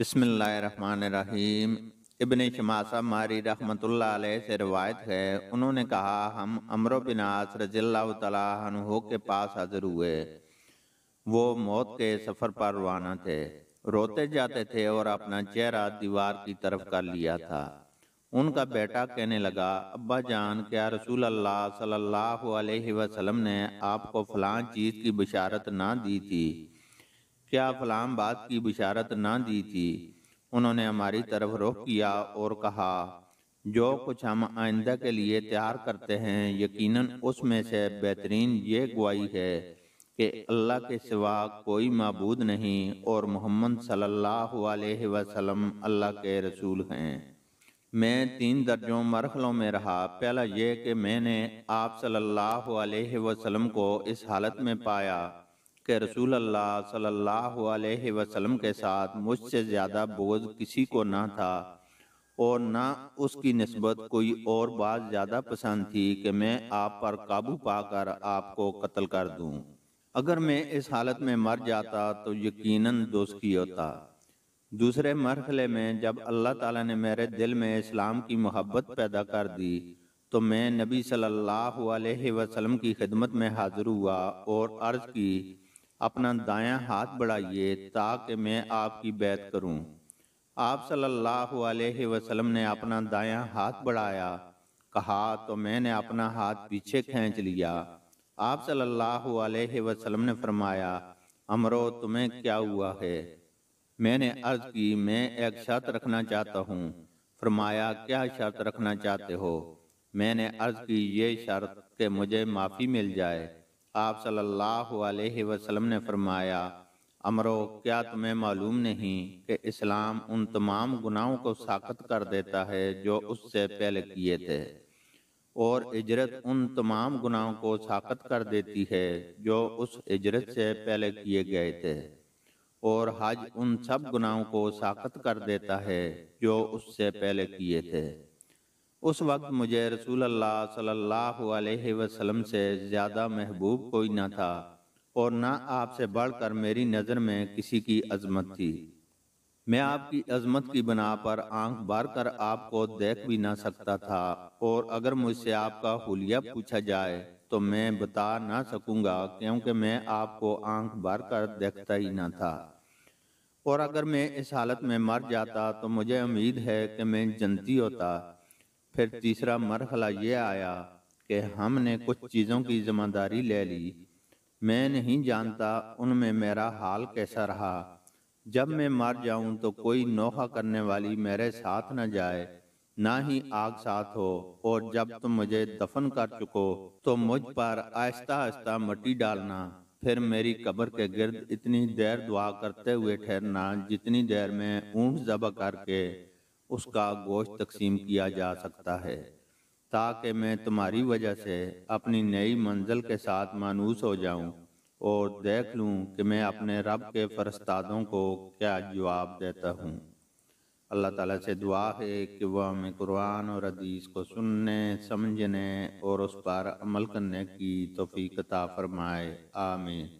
बसमीम इबन शमासा मारी रहमतुल्ला से रवायत है उन्होंने कहा हम अमरो बिनास रजील्ला तहो के पास हाजिर हुए वो मौत के सफ़र पर रवाना थे रोते जाते थे और अपना चेहरा दीवार की तरफ कर लिया था उनका बेटा कहने लगा अब्बा जान क्या रसूल अल्लाह सल्लल्लाहु अलैहि वसल्लम ने आपको फलां चीज़ की बशारत ना दी थी क्या फलाम बात की बिशारत ना दी थी उन्होंने हमारी तरफ रुख किया और कहा जो कुछ हम आइंदा के लिए तैयार करते हैं यकीनन उसमें से बेहतरीन ये गुआई है कि अल्लाह के सिवा कोई मबूद नहीं और मोहम्मद सल्लल्लाहु अलैहि वसल्लम अल्लाह के रसूल हैं मैं तीन दर्जों मरहलों में रहा पहला ये कि मैंने आप सल्लल्लाहु अलैहि वसल्लम को इस हालत में पाया कि रसूल अल्लाह सल्लल्लाहु अलैहि वसल्लम के साथ मुझसे ज़्यादा बोझ किसी को ना था और ना उसकी नस्बत कोई और बात ज़्यादा पसंद थी कि मैं आप पर काबू पाकर आपको कत्ल कर दूँ अगर मैं इस हालत में मर जाता तो यकीनन दोस्ती होता दूसरे मरहले में जब अल्लाह ताला ने मेरे दिल में इस्लाम की मोहब्बत पैदा कर दी तो मैं नबी सल्लल्लाहु अलैहि वसल्लम की खिदमत में हाजिर हुआ और अर्ज़ की अपना दाया हाथ बढ़ाइए ताकि मैं आपकी बैत करूं। आप सल्लल्लाहु अलैहि वसल्लम ने अपना दाया हाथ बढ़ाया कहा तो मैंने अपना हाथ पीछे खींच लिया आप सल्लल्लाहु अलैहि वसल्लम ने फरमाया अमरो तुम्हें क्या हुआ है मैंने अर्ज की मैं एक शर्त रखना चाहता हूँ फरमाया क्या शर्त रखना चाहते हो मैंने अर्ज की ये शर्त के मुझे माफ़ी मिल जाए आप सल्लल्लाहु अलैहि वसल्लम ने फरमाया अमरो क्या तुम्हें मालूम नहीं कि इस्लाम उन तमाम गुनाहों को साकत कर देता है जो उससे पहले किए थे और इजरत उन तमाम गुनाहों को साकत कर देती है जो उस इजरत से पहले किए गए थे और हज उन सब गुनाहों को साकत कर देता है जो उससे पहले किए थे उस वक्त मुझे रसूल अल्लाह सल्लल्लाहु अलैहि वसल्लम से ज़्यादा महबूब कोई ना था और ना आपसे बढ़कर मेरी नज़र में किसी की अजमत थी मैं आपकी अजमत की बना पर आंख बार कर आपको देख भी ना सकता था और अगर मुझसे आपका हुलिया पूछा जाए तो मैं बता ना सकूंगा क्योंकि मैं आपको आंख बार कर देखता ही ना था और अगर मैं इस हालत में मर जाता तो मुझे उम्मीद है कि मैं जनती होता फिर तीसरा मरहला ये आया कि हमने कुछ चीज़ों की जिम्मेदारी ले ली मैं नहीं जानता उनमें मेरा हाल कैसा रहा जब मैं मर जाऊं तो कोई नोखा करने वाली मेरे साथ न जाए ना ही आग साथ हो और जब तुम मुझे दफन कर चुको तो मुझ पर आहिस्ता आहिस्ता मट्टी डालना फिर मेरी कब्र के गिर्द इतनी देर दुआ करते हुए ठहरना जितनी देर में ऊँट जब करके उसका गोश्त तकसीम किया जा सकता है ताकि मैं तुम्हारी वजह से अपनी नई मंजिल के साथ मानूस हो जाऊं और देख लूं कि मैं अपने रब के फरस्तादों को क्या जवाब देता हूं अल्लाह ताला से दुआ है कि वह हमें कुरान और हदीस को सुनने समझने और उस पर अमल करने की तोफ़ी कता फरमाए आमीन